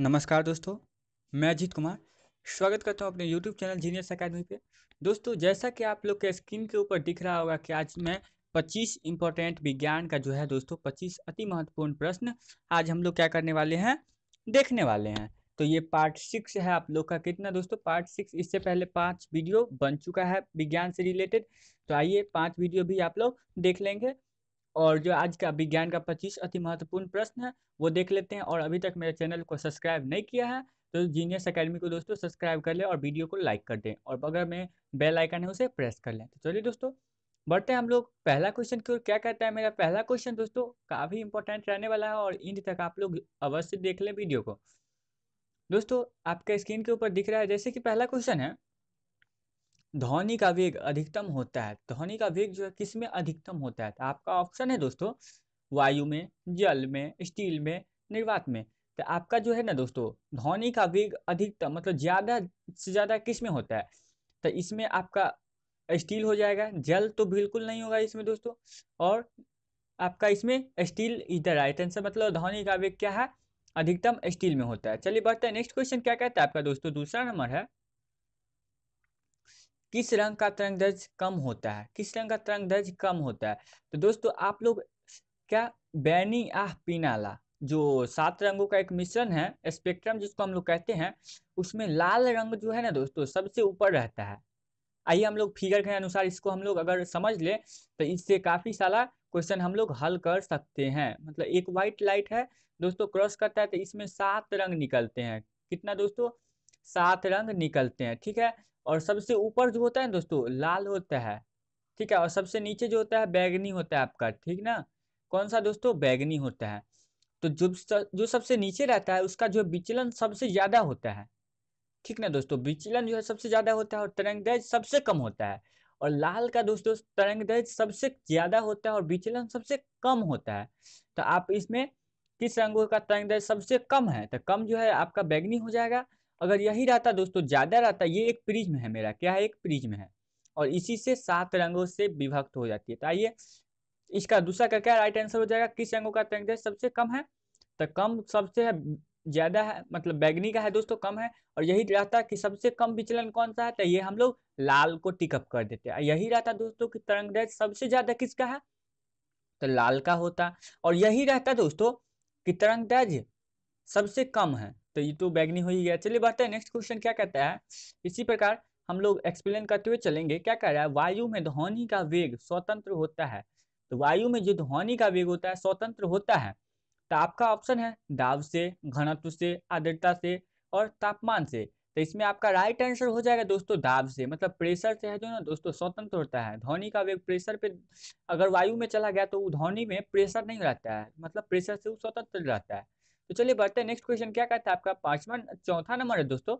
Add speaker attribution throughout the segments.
Speaker 1: नमस्कार दोस्तों मैं अजीत कुमार स्वागत करता हूं अपने YouTube चैनल जीनियस अकेडमी पे दोस्तों जैसा कि आप लोग के स्क्रीन के ऊपर दिख रहा होगा कि आज मैं 25 इंपॉर्टेंट विज्ञान का जो है दोस्तों 25 अति महत्वपूर्ण प्रश्न आज हम लोग क्या करने वाले हैं देखने वाले हैं तो ये पार्ट सिक्स है आप लोग का कितना दोस्तों पार्ट सिक्स इससे पहले पाँच वीडियो बन चुका है विज्ञान से रिलेटेड तो आइए पाँच वीडियो भी आप लोग देख लेंगे और जो आज का विज्ञान का पच्चीस अति महत्वपूर्ण प्रश्न है वो देख लेते हैं और अभी तक मेरे चैनल को सब्सक्राइब नहीं किया है तो जीनियस अकेडमी को दोस्तों सब्सक्राइब कर लें और वीडियो को लाइक कर दें और अगर में बेल आइकन है उसे प्रेस कर लें तो चलिए दोस्तों बढ़ते हैं हम लोग पहला क्वेश्चन की ओर क्या कहता है मेरा पहला क्वेश्चन दोस्तों काफ़ी इंपॉर्टेंट रहने वाला है और इंड तक आप लोग अवश्य देख लें वीडियो को दोस्तों आपके स्क्रीन के ऊपर दिख रहा है जैसे कि पहला क्वेश्चन है ध्वनि का वेग अधिकतम होता है ध्वनि का वेग जो है किस में अधिकतम होता है तो आपका ऑप्शन है दोस्तों वायु में जल में स्टील में निर्वात में तो आपका जो है ना दोस्तों ध्वनि का वेग अधिकतम मतलब ज़्यादा से ज़्यादा किस में होता है तो इसमें आपका स्टील हो जाएगा जल तो बिल्कुल नहीं होगा इसमें दोस्तों और आपका इसमें स्टील इधर राइट तो आंसर मतलब ध्वनि का वेग क्या है अधिकतम स्टील में होता है चलिए बढ़ते हैं नेक्स्ट क्वेश्चन क्या कहता है आपका दोस्तों दूसरा नंबर है किस रंग का तरंग दर्ज कम होता है किस रंग का तरंग दर्ज कम होता है तो दोस्तों आप लोग क्या बैनी आह पीनाला जो सात रंगों का एक मिश्रण है स्पेक्ट्रम जिसको हम लोग कहते हैं उसमें लाल रंग जो है ना दोस्तों सबसे ऊपर रहता है आइए हम लोग फिगर के अनुसार इसको हम लोग अगर समझ ले तो इससे काफ़ी सारा क्वेश्चन हम लोग हल कर सकते हैं मतलब एक व्हाइट लाइट है दोस्तों क्रॉस करता है तो इसमें सात रंग निकलते हैं कितना दोस्तों सात रंग निकलते हैं ठीक है और सबसे ऊपर जो होता है दोस्तों लाल होता है ठीक है और सबसे नीचे जो होता है बैगनी होता है आपका ठीक ना कौन सा दोस्तों बैगनी होता है तो जो जो सबसे नीचे रहता है उसका जो विचलन सबसे ज़्यादा होता है ठीक ना दोस्तों विचलन जो है सबसे ज़्यादा होता है और तरंग दैज सबसे कम होता है और लाल का दोस्तों तरंग दैज सबसे ज़्यादा होता है और विचलन सबसे कम होता है तो आप इसमें किस रंगों का तरंग दैज सबसे कम है तो कम जो है आपका बैगनी हो जाएगा अगर यही रहता दोस्तों ज़्यादा रहता ये एक प्रिज्म है मेरा क्या है एक प्रिज्म है और इसी से सात रंगों से विभक्त हो जाती है तो आइए इसका दूसरा का क्या राइट आंसर हो जाएगा किस रंगों का तरंगदैर्घ्य तो सबसे कम है तो कम सबसे ज्यादा है मतलब बैगनी का है दोस्तों कम है और यही रहता कि सबसे कम विचलन कौन सा है तो ये हम लोग लाल को टिकअप कर देते हैं यही रहता दोस्तों कि तरंगदैर्घ्य सबसे ज्यादा किसका है तो लाल का होता और यही रहता दोस्तों कि तरंगदैर्घ्य सबसे कम है तो ये तो बैगनी हो ही गया चलिए बढ़ते हैं नेक्स्ट क्वेश्चन क्या कहता है इसी प्रकार हम लोग एक्सप्लेन करते हुए चलेंगे क्या कह रहा है वायु में ध्वनि का वेग स्वतंत्र होता है तो वायु में जो ध्वनि का वेग होता है स्वतंत्र होता है तो आपका ऑप्शन है दाब से घनत्व से आर्द्रता से और तापमान से तो इसमें आपका राइट आंसर हो जाएगा दोस्तों दाब से मतलब प्रेशर से है जो ना दोस्तों स्वतंत्र होता है ध्वनि का वेग प्रेशर पे अगर वायु में चला गया तो ध्वनि में प्रेशर नहीं रहता है मतलब प्रेशर से वो स्वतंत्र रहता है तो चलिए बढ़ते हैं नेक्स्ट क्वेश्चन क्या कहता है आपका पांचवा चौथा नंबर है दोस्तों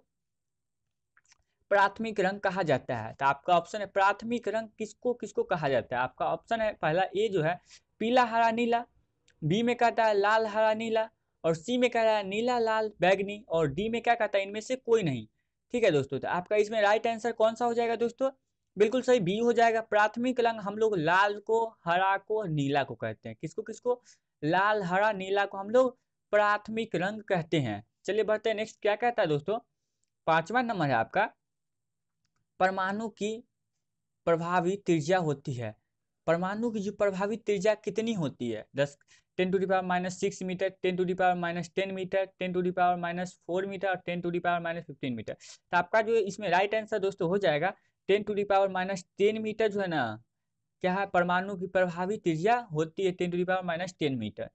Speaker 1: प्राथमिक रंग कहा जाता है तो आपका ऑप्शन है प्राथमिक रंग किसको किसको कहा जाता है आपका ऑप्शन है पहला ए जो है पीला हरा नीला बी में कहता है लाल हरा नीला और सी में कहता है नीला लाल बैगनी और डी में क्या कहता है इनमें से कोई नहीं ठीक है दोस्तों तो आपका इसमें राइट आंसर कौन सा हो जाएगा दोस्तों बिल्कुल सही बी हो जाएगा प्राथमिक रंग हम लोग लाल को हरा को नीला को कहते हैं किसको किसको लाल हरा नीला को हम लोग प्राथमिक रंग कहते हैं चलिए बढ़ते हैं नेक्स्ट क्या कहता है दोस्तों पांचवा नंबर है आपका परमाणु की प्रभावी त्रिज्या होती है परमाणु की जो प्रभावी त्रिज्या कितनी होती है दस ten to the power minus six metre ten to the power minus ten metre ten to the power minus four metre और ten to the power minus fifteen metre तो आपका जो इसमें राइट आंसर दोस्तों हो जाएगा ten to the power minus ten metre जो है ना क्या है परमाणु की प्रभावी त्रिज्या होती है ten to the power minus ten metre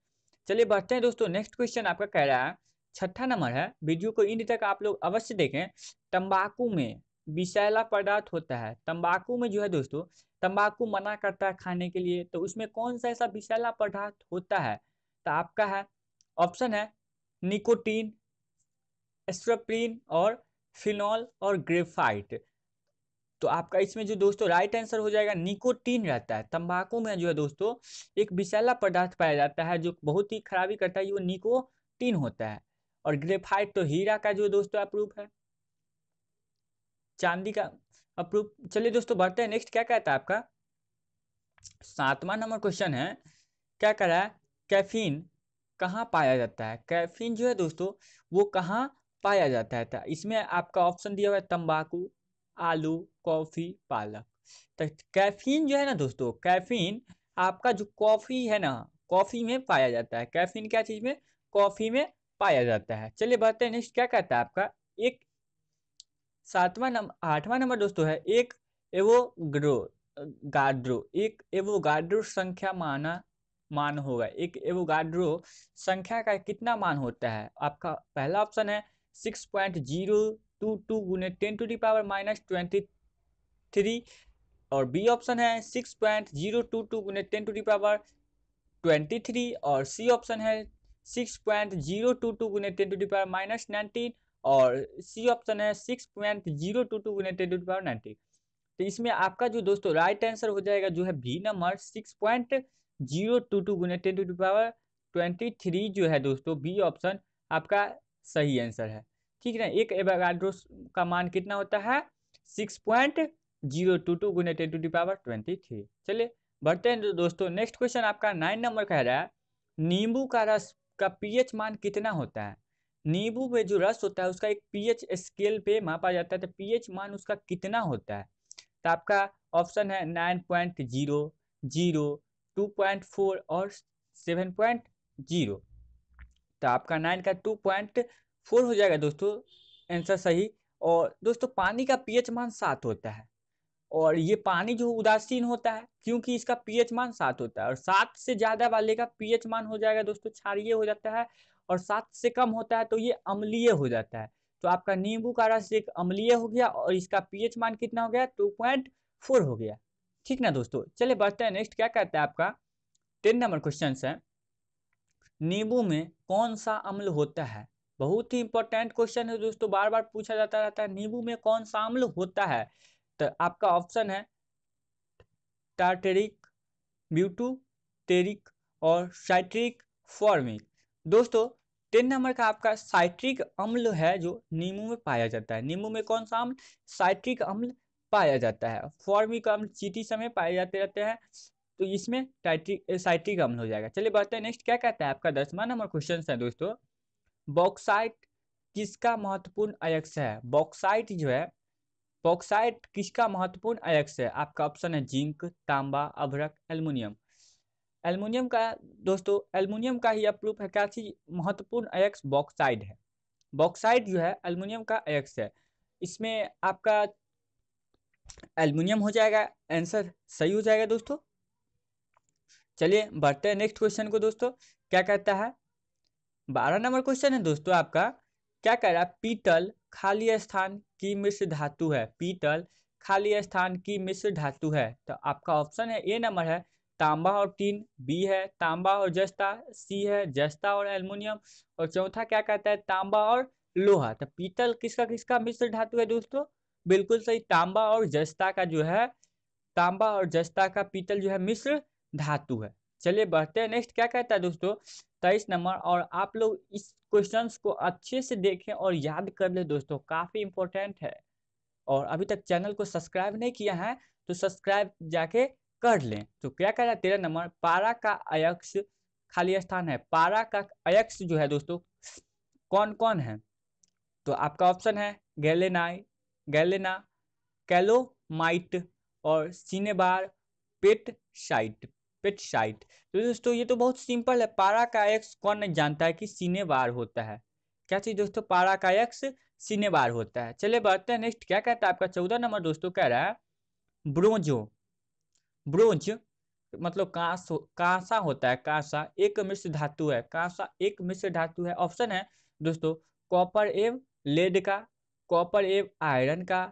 Speaker 1: चलिए बढ़ते हैं दोस्तों नेक्स्ट क्वेश्चन आपका कह रहा है छठा नंबर है वीडियो को इंड तक आप लोग अवश्य देखें तंबाकू में विषैला पदार्थ होता है तंबाकू में जो है दोस्तों तंबाकू मना करता है खाने के लिए तो उसमें कौन सा ऐसा विषैला पदार्थ होता है तो आपका है ऑप्शन है निकोटीन एस्ट्रप्रीन और फिनॉल और ग्रेफाइट तो आपका इसमें जो दोस्तों राइट आंसर हो जाएगा निकोटीन रहता है तंबाकू में जो है दोस्तों एक विशैला पदार्थ पाया जाता है जो बहुत ही खराबी करता है वो निकोटीन होता है और ग्रेफाइट तो हीरा का जो दोस्तों अप्रूप है चांदी का अप्रूप चलिए दोस्तों बढ़ते हैं नेक्स्ट क्या कहता है आपका सातवां नंबर क्वेश्चन है क्या कह रहा है कैफीन कहाँ पाया जाता है कैफीन जो है दोस्तों वो कहाँ पाया जाता है तो इसमें आपका ऑप्शन दिया हुआ है तंबाकू आलू कॉफ़ी पालक तो कैफीन जो है ना दोस्तों कैफीन आपका जो कॉफ़ी है ना कॉफ़ी में पाया जाता है कैफीन क्या चीज़ में कॉफ़ी में पाया जाता है चलिए बढ़ते हैं नेक्स्ट क्या कहता है आपका एक सातवां नंबर आठवां नंबर दोस्तों है एक एवो ग्रो गाड्रो एक एवो गाड्रो संख्या माना मान होगा एक एवो गाड्रो संख्या का कितना मान होता है आपका पहला ऑप्शन है six point zero two two गुने ten to the power minus twenty three और बी ऑप्शन है six point zero two two गुने ten to the power twenty three और सी ऑप्शन है six point zero two two गुने ten to the power minus nineteen और C option है six point zero two two गुने ten to the power nineteen तो इसमें आपका जो दोस्तों राइट आंसर हो जाएगा जो है B number six point zero two two गुने ten to the power twenty three जो है दोस्तों बी ऑप्शन आपका सही आंसर है ठीक है ना एक एवागाड्रो का मान कितना होता है six point zero two two गुना ten to the power twenty three चलिए बढ़ते हैं तो दोस्तों नेक्स्ट क्वेश्चन आपका नाइन नंबर कह रहा है नींबू का रस का पीएच मान कितना होता है नींबू में जो रस होता है उसका एक पीएच स्केल पे मापा जाता है तो पीएच मान उसका कितना होता है तो आपका ऑप्शन है nine point zero zero two point four और सेवन पॉइंट जीरो तो आपका नाइन का टू पॉइंट फोर हो जाएगा दोस्तों आंसर सही और दोस्तों पानी का पीएच मान सात होता है और ये पानी जो उदासीन होता है क्योंकि इसका पीएच मान सात होता है और सात से ज्यादा वाले का पीएच मान हो जाएगा दोस्तों क्षारिय हो जाता है और सात से कम होता है तो ये अम्लीय हो जाता है तो आपका नींबू का रस एक अम्लीय हो गया और इसका पीएच मान कितना हो गया टू पॉइंट फोर हो गया ठीक ना दोस्तों चले बढ़ते हैं नेक्स्ट क्या कहता है आपका टेन नंबर क्वेश्चन है नींबू में कौन सा अम्ल होता है बहुत ही इंपॉर्टेंट क्वेश्चन है दोस्तों बार बार पूछा जाता रहता है नींबू में कौन सा अम्ल होता है तो आपका ऑप्शन है टार्टेरिक ब्यूटूटेरिक और साइट्रिक फॉर्मिक दोस्तों तीन नंबर का आपका साइट्रिक अम्ल है जो नींबू में पाया जाता है नींबू में कौन सा अम्ल साइट्रिक अम्ल पाया जाता है फॉर्मिक अम्ल चीटी समय पाए जाते रहते हैं तो इसमें टाइट्रिक साइट्रिक अम्ल हो जाएगा चलिए बढ़ते हैं नेक्स्ट क्या कहता है आपका दसवा नंबर क्वेश्चन है दोस्तों बॉक्साइट किसका महत्वपूर्ण अयक्ष है बॉक्साइट जो है बॉक्साइट किसका महत्वपूर्ण अयक्ष है आपका ऑप्शन है जिंक तांबा अभरक एल्युमिनियम एल्युमिनियम का दोस्तों एल्युमिनियम का ही प्रूफ है क्या चीज महत्वपूर्ण अयक्ष बॉक्साइड है बॉक्साइड जो है एल्युमिनियम का अयक्ष है इसमें आपका एल्युमिनियम हो जाएगा आंसर सही हो जाएगा दोस्तों चलिए बढ़ते हैं नेक्स्ट क्वेश्चन को दोस्तों क्या कहता है बारह नंबर क्वेश्चन है दोस्तों आपका क्या कह रहा है पीतल खाली स्थान की मिश्र धातु है पीतल खाली स्थान की मिश्र धातु है तो आपका ऑप्शन है ए नंबर है तांबा और टीन बी है तांबा और जस्ता सी है जस्ता और एल्युमिनियम और चौथा क्या कहता है तांबा और लोहा तो पीतल किसका किसका मिश्र धातु है दोस्तों बिल्कुल सही तांबा और जस्ता का जो है तांबा और जस्ता का पीतल जो है मिश्र धातु है चलिए बढ़ते हैं नेक्स्ट क्या कहता है दोस्तों तेईस नंबर और आप लोग इस क्वेश्चन को अच्छे से देखें और याद कर ले दोस्तों काफ़ी इंपॉर्टेंट है और अभी तक चैनल को सब्सक्राइब नहीं किया है तो सब्सक्राइब जाके कर लें तो क्या कह रहा है तेरह नंबर पारा का अयक्ष खाली स्थान है पारा का अयक्ष जो है दोस्तों कौन कौन है तो आपका ऑप्शन है गैलेनाई गैलेना कैलोमाइट और सिनेबार पेट साइट पेट साइट तो दोस्तों ये तो बहुत सिंपल है पारा का एक्स कौन नहीं जानता है कि सीने होता है क्या चीज़ दोस्तों पारा का एक्स सीने होता है चले बढ़ते हैं नेक्स्ट क्या कहता है आपका चौदह नंबर दोस्तों कह रहा है ब्रोंजो ब्रोंज मतलब कांस कांसा होता है कांसा एक मिश्र धातु है कांसा एक मिश्र धातु है ऑप्शन है दोस्तों कॉपर एव लेड का कॉपर एव आयरन का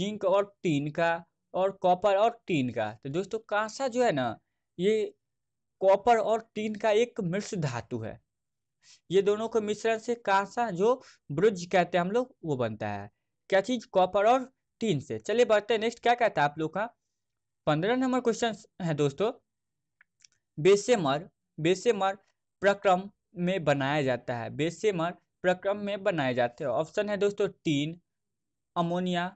Speaker 1: जिंक और टीन का और कॉपर और टीन का तो दोस्तों कांसा जो है ना ये कॉपर और टीन का एक मिश्र धातु है ये दोनों के मिश्रण से कांसा जो ब्रुज कहते हैं हम लोग वो बनता है क्या चीज कॉपर और टीन से चलिए बढ़ते हैं नेक्स्ट क्या कहता है आप लोग का पंद्रह नंबर क्वेश्चन है दोस्तों बेसेमर बेसेमर प्रक्रम में बनाया जाता है बेसेमर प्रक्रम में बनाए जाते हैं ऑप्शन है दोस्तों टीन अमोनिया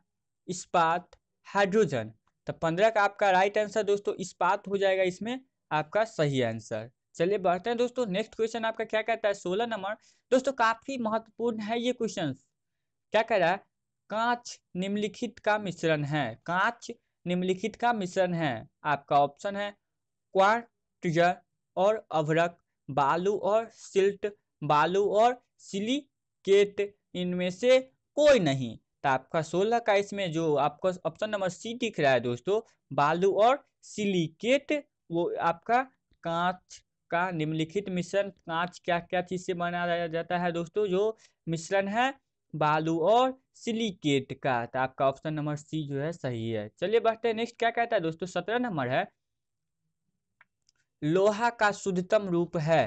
Speaker 1: इस्पात हाइड्रोजन तो पंद्रह का आपका राइट आंसर दोस्तों इस बात हो जाएगा इसमें आपका सही आंसर चलिए बढ़ते हैं दोस्तों नेक्स्ट क्वेश्चन आपका क्या कहता है सोलह नंबर दोस्तों काफी महत्वपूर्ण है ये क्वेश्चन क्या कह रहा है कांच निम्नलिखित का मिश्रण है कांच निम्नलिखित का मिश्रण है आपका ऑप्शन है क्वार्टजर और अभरक बालू और सिल्ट बालू और सिलिकेट इनमें से कोई नहीं तो आपका सोलह का इसमें जो आपका ऑप्शन नंबर सी दिख रहा है दोस्तों बालू और सिलिकेट वो आपका कांच का निम्नलिखित मिश्रण कांच क्या क्या चीज से बनाया जाता है दोस्तों जो मिश्रण है बालू और सिलिकेट का तो आपका ऑप्शन नंबर सी जो है सही है चलिए बढ़ते हैं नेक्स्ट क्या कहता है दोस्तों सत्रह नंबर है लोहा का शुद्धतम रूप है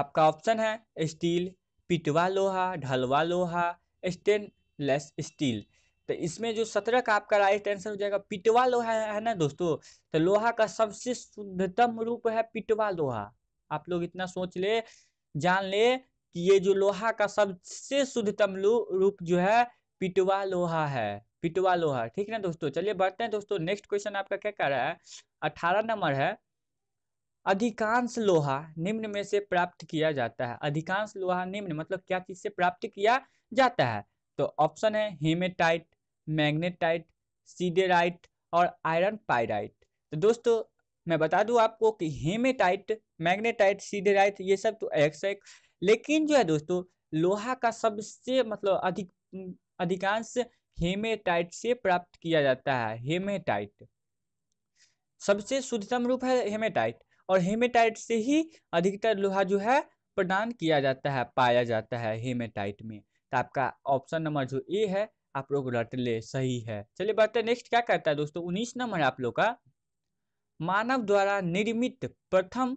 Speaker 1: आपका ऑप्शन है स्टील पिटवा लोहा ढलवा लोहा स्टेन लेस स्टील तो इसमें जो सत्रह का आपका राइट आंसर हो जाएगा पिटवा लोहा है ना दोस्तों तो लोहा का सबसे शुद्धतम रूप है पिटवा लोहा आप लोग इतना सोच ले जान ले कि ये जो लोहा का सबसे शुद्धतम रूप जो है पिटवा लोहा है पिटवा लोहा ठीक है ना दोस्तों चलिए बढ़ते हैं दोस्तों नेक्स्ट क्वेश्चन आपका क्या कह रहा है अठारह नंबर है अधिकांश लोहा निम्न में से प्राप्त किया जाता है अधिकांश लोहा निम्न मतलब क्या चीज से प्राप्त किया जाता है तो ऑप्शन है हेमेटाइट मैग्नेटाइट सीडेराइट और आयरन पायराइट तो दोस्तों मैं बता दूं आपको कि हेमेटाइट मैग्नेटाइट सीडेराइट ये सब तो एक से एक लेकिन जो है दोस्तों लोहा का सबसे मतलब अधिक अधिकांश हेमेटाइट से प्राप्त किया जाता है हेमेटाइट सबसे शुद्धतम रूप है हेमेटाइट और हेमेटाइट से ही अधिकतर लोहा जो है प्रदान किया जाता है पाया जाता है हेमेटाइट में तो आपका ऑप्शन नंबर जो ए है आप लोग रट ले सही है चलिए बढ़ते नेक्स्ट क्या करता है दोस्तों उन्नीस नंबर आप लोग का मानव द्वारा निर्मित प्रथम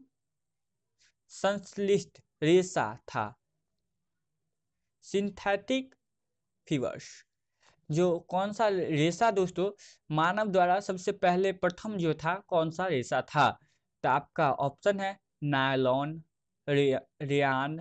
Speaker 1: संश्लिष्ट रेशा था सिंथेटिक फीवर्स जो कौन सा रेशा दोस्तों मानव द्वारा सबसे पहले प्रथम जो था कौन सा रेशा था तो आपका ऑप्शन है नायलॉन रे, रियान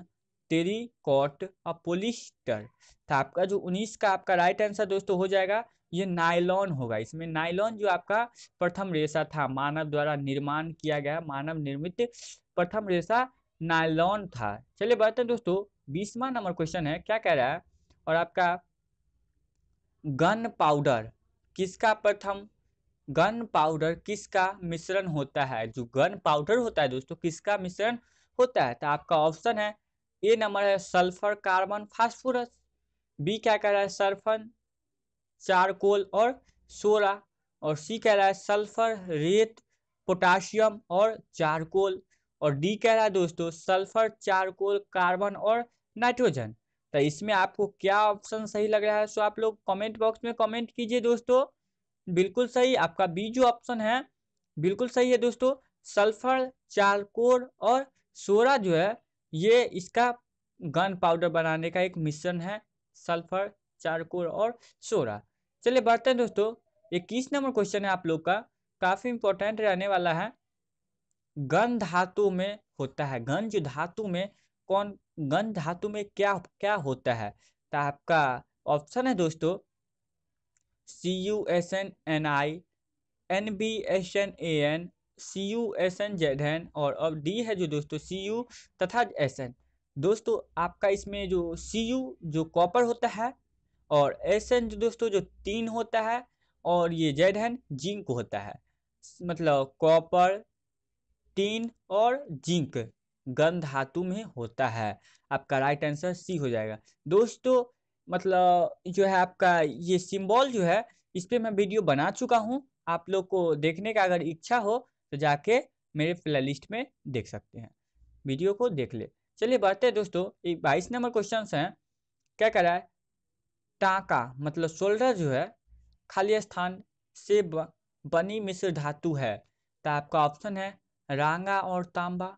Speaker 1: टेरिकॉट और पोलिस्टर था तो आपका जो उन्नीस का आपका राइट आंसर दोस्तों हो जाएगा ये नायलॉन होगा इसमें नायलॉन जो आपका प्रथम रेशा था मानव द्वारा निर्माण किया गया मानव निर्मित प्रथम रेशा नायलॉन था चलिए बताते हैं दोस्तों बीसवा नंबर क्वेश्चन है क्या कह रहा है और आपका गन पाउडर किसका प्रथम गन पाउडर किसका मिश्रण होता है जो गन पाउडर होता है दोस्तों किसका मिश्रण होता है तो आपका ऑप्शन है ए नंबर है सल्फर कार्बन फास्फोरस बी क्या कह रहा है सल्फर चारकोल और सोरा और सी कह रहा है सल्फर रेत पोटाशियम और चारकोल और डी कह रहा है दोस्तों सल्फर चारकोल कार्बन और नाइट्रोजन तो इसमें आपको क्या ऑप्शन सही लग रहा है सो आप लोग कमेंट बॉक्स में कमेंट कीजिए दोस्तों बिल्कुल सही आपका बी जो ऑप्शन है बिल्कुल सही है दोस्तों सल्फर चारकोल और सोरा जो है ये इसका गन पाउडर बनाने का एक मिश्रण है सल्फर चारकोल और सोरा चलिए बढ़ते हैं दोस्तों इक्कीस नंबर क्वेश्चन है आप लोग का काफ़ी इंपॉर्टेंट रहने वाला है गन धातु में होता है गन जो धातु में कौन गन धातु में क्या क्या होता है तो आपका ऑप्शन है दोस्तों C U S N N I N B S N A N C U S N Z N और अब डी है जो दोस्तों सी यू तथा एस एन दोस्तों आपका इसमें जो सी यू जो कॉपर होता है और एस एन जो दोस्तों जो तीन होता है और ये जेड एन जिंक होता है मतलब कॉपर टीन और जिंक गंध धातु में होता है आपका राइट आंसर सी हो जाएगा दोस्तों मतलब जो है आपका ये सिंबल जो है इस पर मैं वीडियो बना चुका हूँ आप लोग को देखने का अगर इच्छा हो तो जाके मेरे प्ले लिस्ट में देख सकते हैं वीडियो को देख ले चलिए बढ़ते हैं दोस्तों ये बाईस नंबर क्वेश्चन है क्या कह रहा है टाका मतलब शोल्डर जो है खाली स्थान से बनी मिश्र धातु है तो आपका ऑप्शन है रांगा और तांबा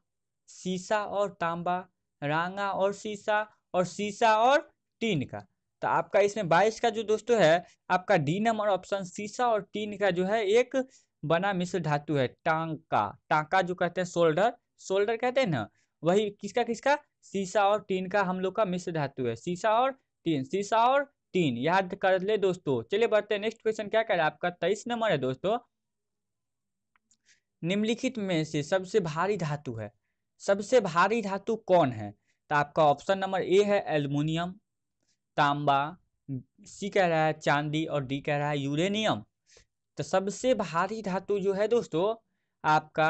Speaker 1: शीशा और तांबा रांगा और शीशा और शीशा और टीन का तो आपका इसमें बाईस का जो दोस्तों है आपका डी नंबर ऑप्शन शीशा और टीन का जो है एक बना मिश्र धातु है टांका टांका जो कहते हैं शोल्डर शोल्डर कहते हैं ना वही किसका किसका सीसा और टीन का हम लोग का मिश्र धातु है सीसा और टीन सीसा और टीन याद कर ले दोस्तों चलिए बढ़ते हैं नेक्स्ट क्वेश्चन क्या कह रहा है आपका तेईस नंबर है दोस्तों निम्नलिखित में से सबसे भारी धातु है सबसे भारी धातु कौन है तो आपका ऑप्शन नंबर ए है एल्युमिनियम तांबा सी कह रहा है चांदी और डी कह रहा है यूरेनियम तो सबसे भारी धातु जो है दोस्तों आपका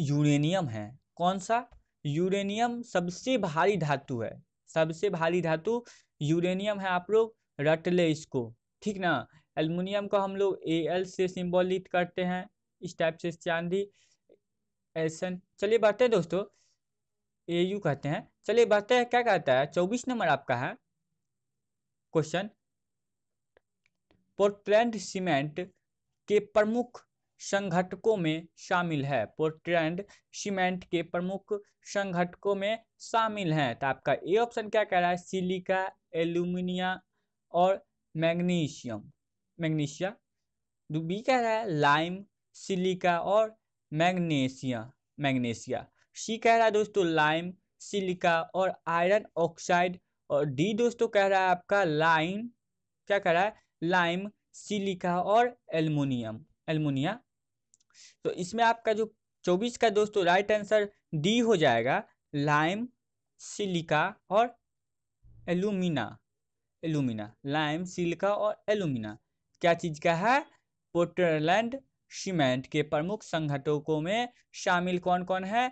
Speaker 1: यूरेनियम है कौन सा यूरेनियम सबसे भारी धातु है सबसे भारी धातु यूरेनियम है आप लोग रट ले इसको ठीक ना एलमिनियम को हम लोग ए एल से सिंबलित करते हैं इस टाइप से चांदी एसन चलिए बढ़ते हैं दोस्तों ए यू कहते हैं चलिए बढ़ते हैं क्या कहता है चौबीस नंबर आपका है क्वेश्चन पोर्टलैंड सीमेंट के प्रमुख संघटकों में शामिल है पोर्ट्रेंड सीमेंट के प्रमुख संगठकों में शामिल हैं तो आपका ए ऑप्शन क्या कह रहा है सिलिका एल्यूमिनिया और मैग्नीशियम मैग्नीशिया तो बी कह रहा है लाइम सिलिका और मैग्नेशिया मैग्नेशिया सी कह रहा है दोस्तों लाइम सिलिका और आयरन ऑक्साइड और डी दोस्तों कह रहा है आपका लाइम क्या कह रहा है लाइम सिलिका और एल्मोनियम एल्मोनिया तो इसमें आपका जो चौबीस का दोस्तों राइट आंसर डी हो जाएगा लाइम सिलिका और एलुमिना एलुमिना लाइम सिलिका और एलुमिना क्या चीज़ का है पोर्टलैंड सीमेंट के प्रमुख संगठकों में शामिल कौन कौन है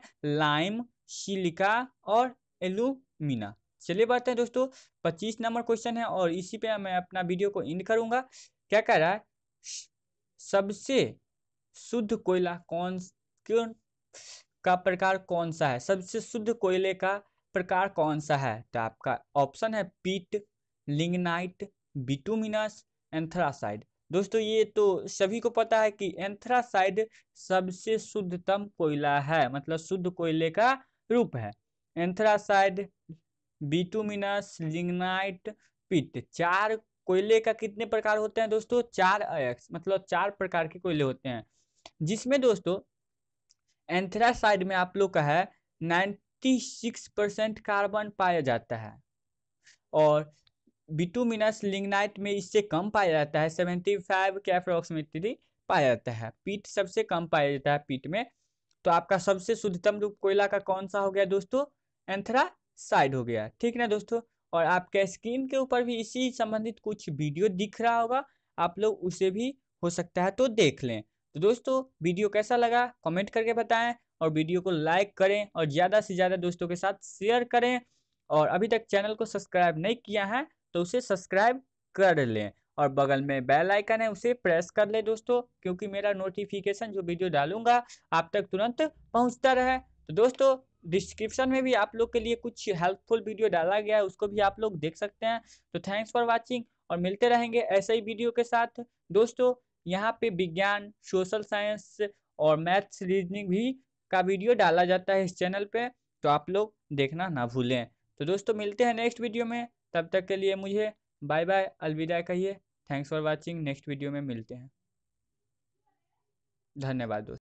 Speaker 1: लाइम सिलिका और एलुमिना चलिए बढ़ते हैं दोस्तों 25 नंबर क्वेश्चन है और इसी पे मैं अपना वीडियो को इंड करूंगा क्या कह रहा है सबसे शुद्ध कोयला कौन क्यों का प्रकार कौन सा है सबसे शुद्ध कोयले का प्रकार कौन सा है तो आपका ऑप्शन है पीट लिंगनाइट बिटुमिनस एंथ्रासाइड दोस्तों ये तो सभी को पता है कि एंथ्रासाइड सबसे शुद्धतम कोयला है मतलब शुद्ध कोयले का रूप है एंथ्रासाइड बिटुमिनस लिंगनाइट पीट चार कोयले का कितने प्रकार होते हैं दोस्तों चार अयक्स मतलब चार प्रकार के कोयले होते हैं जिसमें दोस्तों एंथ्रासाइड में आप लोग का है नाइन्टी सिक्स परसेंट कार्बन पाया जाता है और बिटुमिनस लिंगनाइट में इससे कम पाया जाता है सेवेंटी फाइव के अप्रोक्सीमेटली पाया जाता है पीट सबसे कम पाया जाता है पीट में तो आपका सबसे शुद्धतम रूप कोयला का कौन सा हो गया दोस्तों एंथ्रासाइड हो गया ठीक ना दोस्तों और आपके स्क्रीन के ऊपर भी इसी संबंधित कुछ वीडियो दिख रहा होगा आप लोग उसे भी हो सकता है तो देख लें तो दोस्तों वीडियो कैसा लगा कमेंट करके बताएं और वीडियो को लाइक करें और ज़्यादा से ज़्यादा दोस्तों के साथ शेयर करें और अभी तक चैनल को सब्सक्राइब नहीं किया है तो उसे सब्सक्राइब कर लें और बगल में बेल आइकन है उसे प्रेस कर ले दोस्तों क्योंकि मेरा नोटिफिकेशन जो वीडियो डालूंगा आप तक तुरंत पहुंचता रहे तो दोस्तों डिस्क्रिप्शन में भी आप लोग के लिए कुछ हेल्पफुल वीडियो डाला गया है उसको भी आप लोग देख सकते हैं तो थैंक्स फॉर वॉचिंग और मिलते रहेंगे ऐसे ही वीडियो के साथ दोस्तों यहाँ पे विज्ञान सोशल साइंस और मैथ्स रीजनिंग भी का वीडियो डाला जाता है इस चैनल पे तो आप लोग देखना ना भूलें तो दोस्तों मिलते हैं नेक्स्ट वीडियो में तब तक के लिए मुझे बाय बाय अलविदा कहिए thanks for watching next video में मिलते हैं धन्यवाद दोस्तों